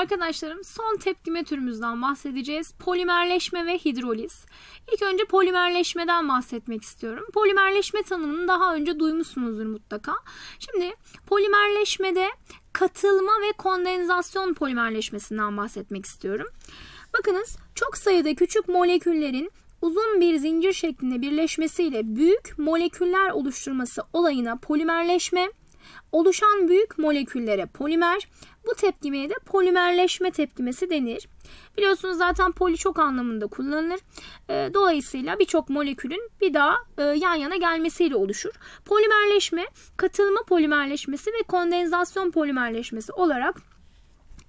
arkadaşlarım son tepkime türümüzden bahsedeceğiz. Polimerleşme ve hidroliz. İlk önce polimerleşmeden bahsetmek istiyorum. Polimerleşme tanımını daha önce duymuşsunuzdur mutlaka. Şimdi polimerleşmede katılma ve kondensasyon polimerleşmesinden bahsetmek istiyorum. Bakınız çok sayıda küçük moleküllerin uzun bir zincir şeklinde birleşmesiyle büyük moleküller oluşturması olayına polimerleşme oluşan büyük moleküllere polimer. Bu tepkimeye de polimerleşme tepkimesi denir. Biliyorsunuz zaten poli çok anlamında kullanılır. Ee, dolayısıyla birçok molekülün bir daha e, yan yana gelmesiyle oluşur. Polimerleşme katılma polimerleşmesi ve kondensasyon polimerleşmesi olarak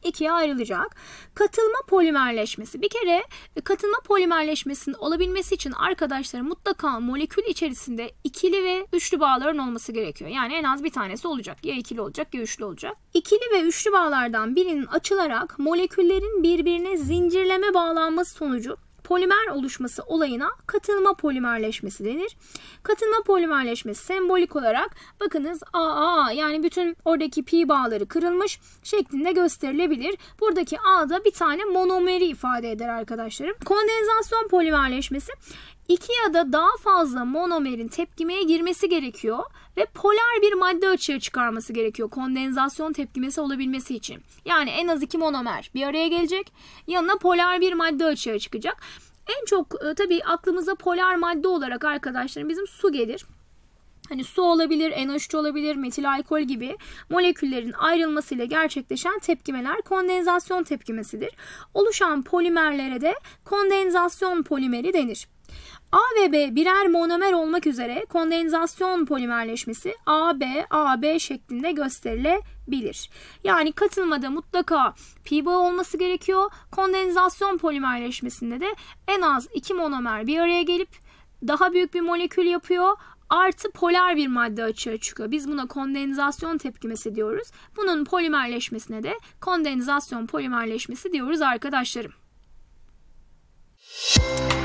ikiye ayrılacak. Katılma polimerleşmesi. Bir kere e, katılma polimerleşmesinin olabilmesi için arkadaşlar mutlaka molekül içerisinde ikili ve üçlü bağların olması gerekiyor. Yani en az bir tanesi olacak. Ya ikili olacak ya üçlü olacak. İkili ve üçlü bağlardan birinin açılarak moleküllerin birbirine zincirleme bağlanması sonucu polimer oluşması olayına katılma polimerleşmesi denir. Katılma polimerleşmesi sembolik olarak bakınız AA yani bütün oradaki pi bağları kırılmış şeklinde gösterilebilir. Buradaki A da bir tane monomeri ifade eder arkadaşlarım. Kondensasyon polimerleşmesi iki ya da daha fazla monomerin tepkimeye girmesi gerekiyor ve polar bir madde açığa çıkarması gerekiyor kondensasyon tepkimesi olabilmesi için. Yani en az iki monomer bir araya gelecek yanına polar bir madde açığa çıkacak. En çok e, tabii aklımıza polar madde olarak arkadaşlarım bizim su gelir. Hani su olabilir, NH3 olabilir, metil alkol gibi moleküllerin ayrılmasıyla gerçekleşen tepkimeler kondensasyon tepkimesidir. Oluşan polimerlere de kondensasyon polimeri denir. A ve B birer monomer olmak üzere kondensasyon polimerleşmesi AB, AB şeklinde gösterilebilir. Yani katılmada mutlaka pi bağı olması gerekiyor. Kondensasyon polimerleşmesinde de en az iki monomer bir araya gelip daha büyük bir molekül yapıyor artı polar bir madde açığa çıkıyor. Biz buna kondensasyon tepkimesi diyoruz. Bunun polimerleşmesine de kondensasyon polimerleşmesi diyoruz arkadaşlarım. Müzik